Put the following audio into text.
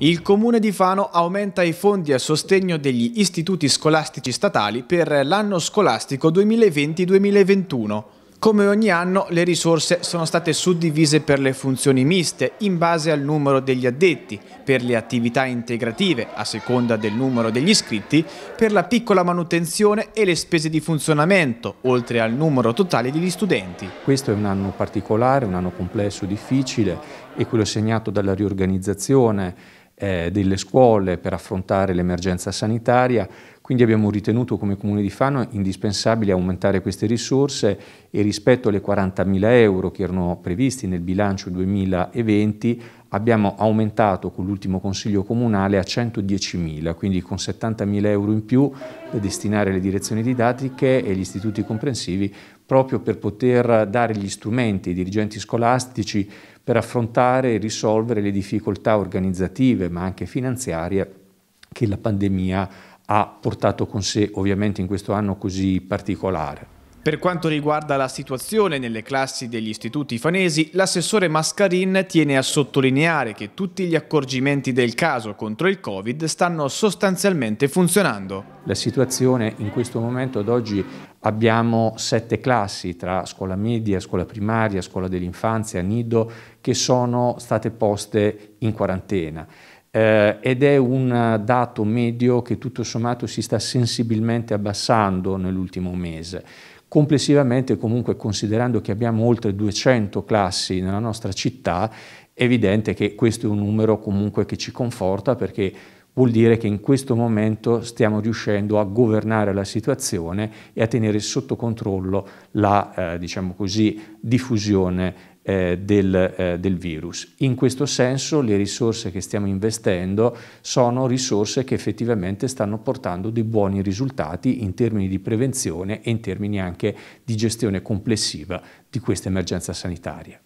Il comune di Fano aumenta i fondi a sostegno degli istituti scolastici statali per l'anno scolastico 2020-2021. Come ogni anno le risorse sono state suddivise per le funzioni miste in base al numero degli addetti, per le attività integrative a seconda del numero degli iscritti, per la piccola manutenzione e le spese di funzionamento, oltre al numero totale degli studenti. Questo è un anno particolare, un anno complesso, difficile, e quello segnato dalla riorganizzazione eh, delle scuole per affrontare l'emergenza sanitaria, quindi abbiamo ritenuto come Comune di Fano indispensabile aumentare queste risorse e rispetto alle 40.000 euro che erano previsti nel bilancio 2020 abbiamo aumentato con l'ultimo Consiglio Comunale a 110.000, quindi con 70.000 euro in più da destinare alle direzioni didattiche e agli istituti comprensivi proprio per poter dare gli strumenti ai dirigenti scolastici per affrontare e risolvere le difficoltà organizzative ma anche finanziarie che la pandemia ha portato con sé ovviamente in questo anno così particolare. Per quanto riguarda la situazione nelle classi degli istituti fanesi, l'assessore Mascarin tiene a sottolineare che tutti gli accorgimenti del caso contro il Covid stanno sostanzialmente funzionando. La situazione in questo momento ad oggi abbiamo sette classi tra scuola media, scuola primaria, scuola dell'infanzia, nido, che sono state poste in quarantena. Eh, ed è un dato medio che tutto sommato si sta sensibilmente abbassando nell'ultimo mese. Complessivamente comunque considerando che abbiamo oltre 200 classi nella nostra città, è evidente che questo è un numero comunque che ci conforta perché vuol dire che in questo momento stiamo riuscendo a governare la situazione e a tenere sotto controllo la eh, diciamo così, diffusione eh, del, eh, del, virus. In questo senso le risorse che stiamo investendo sono risorse che effettivamente stanno portando dei buoni risultati in termini di prevenzione e in termini anche di gestione complessiva di questa emergenza sanitaria.